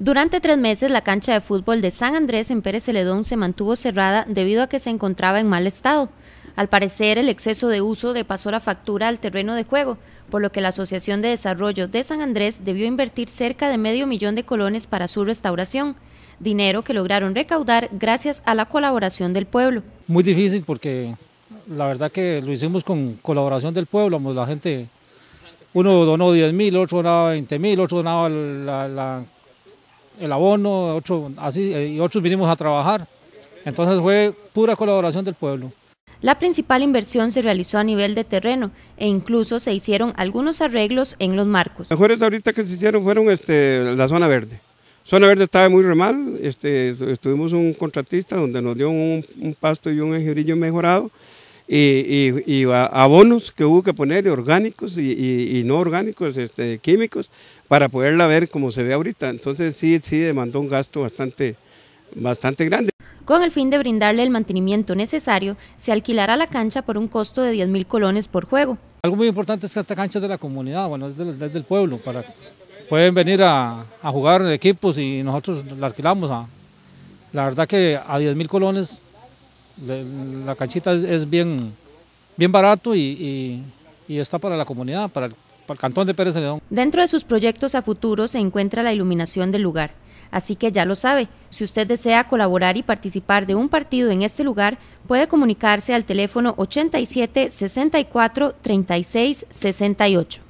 Durante tres meses, la cancha de fútbol de San Andrés en Pérez Celedón se mantuvo cerrada debido a que se encontraba en mal estado. Al parecer, el exceso de uso de pasó la factura al terreno de juego, por lo que la Asociación de Desarrollo de San Andrés debió invertir cerca de medio millón de colones para su restauración, dinero que lograron recaudar gracias a la colaboración del pueblo. Muy difícil porque la verdad que lo hicimos con colaboración del pueblo, la gente, uno donó 10 mil, otro donaba 20 mil, otro donaba la el abono, así, eh, y otros vinimos a trabajar. Entonces fue pura colaboración del pueblo. La principal inversión se realizó a nivel de terreno e incluso se hicieron algunos arreglos en los marcos. Los mejores ahorita que se hicieron fueron este, la zona verde. Zona Verde estaba muy remal, este, estuvimos un contratista donde nos dio un, pasto y un ejerillo mejorado y, y, y, abonos que hubo que poner, orgánicos y, y no orgánicos, este, químicos, para poderla ver como se ve ahorita. Entonces sí, sí demandó un gasto bastante, bastante grande. Con el fin de brindarle el mantenimiento necesario, se alquilará la cancha por un costo de 10 mil colones por juego. Algo muy importante es que esta cancha es de la comunidad, bueno, es del, del pueblo, para, pueden venir a, a jugar en equipos y nosotros la alquilamos a, la verdad que a 10 mil colones la canchita es, bien, bien barato y, está para la comunidad, para el, cantón de Pérez Celedón. Dentro de sus proyectos a futuro se encuentra la iluminación del lugar. Así que ya lo sabe, si usted desea colaborar y participar de un partido en este lugar, puede comunicarse al teléfono 87 64 36 68.